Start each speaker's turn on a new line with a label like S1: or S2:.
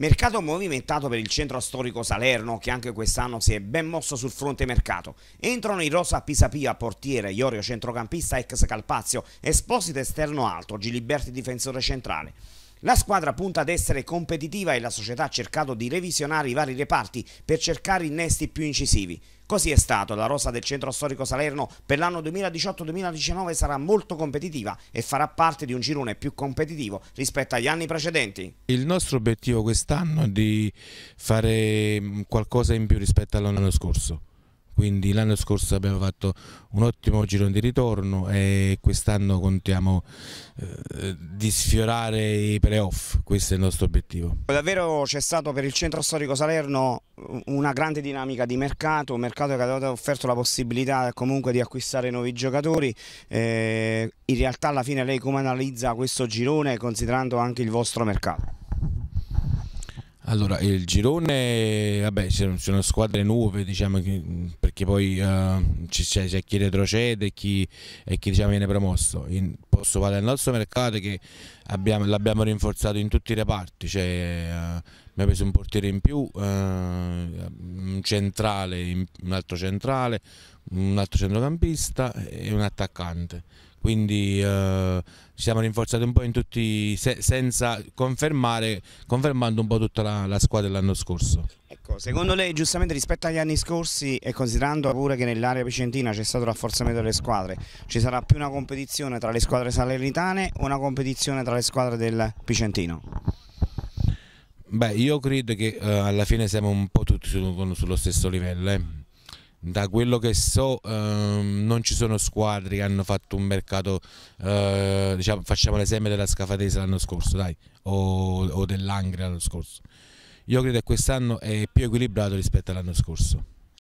S1: Mercato movimentato per il centro storico Salerno che anche quest'anno si è ben mosso sul fronte mercato. Entrano i rosa Pisapia, portiere, Iorio centrocampista ex Calpazio, Esposito esterno alto, Giliberti difensore centrale. La squadra punta ad essere competitiva e la società ha cercato di revisionare i vari reparti per cercare innesti più incisivi. Così è stato, la rosa del centro storico Salerno per l'anno 2018-2019 sarà molto competitiva e farà parte di un girone più competitivo rispetto agli anni precedenti.
S2: Il nostro obiettivo quest'anno è di fare qualcosa in più rispetto all'anno scorso quindi l'anno scorso abbiamo fatto un ottimo giro di ritorno e quest'anno contiamo eh, di sfiorare i playoff, questo è il nostro obiettivo. Davvero
S1: c'è stato per il centro storico Salerno una grande dinamica di mercato, un mercato che ha offerto la possibilità comunque di acquistare nuovi giocatori, eh, in realtà alla fine lei come analizza questo girone considerando anche il vostro mercato?
S2: Allora, il girone, vabbè, ci sono squadre nuove, diciamo, perché poi uh, c'è, c'è, chi retrocede e chi, e chi diciamo, viene promosso. In, posso parlare del nostro mercato che abbiamo, l'abbiamo rinforzato in tutti i reparti, cioè, uh, eh, abbiamo preso un portiere in più, uh, un centrale, un altro centrale, un altro centrocampista e un attaccante quindi eh, ci siamo rinforzati un po' in tutti se, senza confermare confermando un po' tutta la, la squadra dell'anno scorso ecco,
S1: secondo lei giustamente rispetto agli anni scorsi e considerando pure che nell'area picentina c'è stato rafforzamento delle squadre ci sarà più una competizione tra le squadre salernitane o una competizione tra le squadre del Picentino?
S2: Beh, io credo che eh, alla fine siamo un po' tutti sullo stesso livello eh da quello che so ehm, non ci sono squadre che hanno fatto un mercato eh, diciamo, facciamo l'esempio della Scafatese l'anno scorso dai, o, o dell'Angri l'anno scorso io credo che quest'anno è più equilibrato rispetto all'anno scorso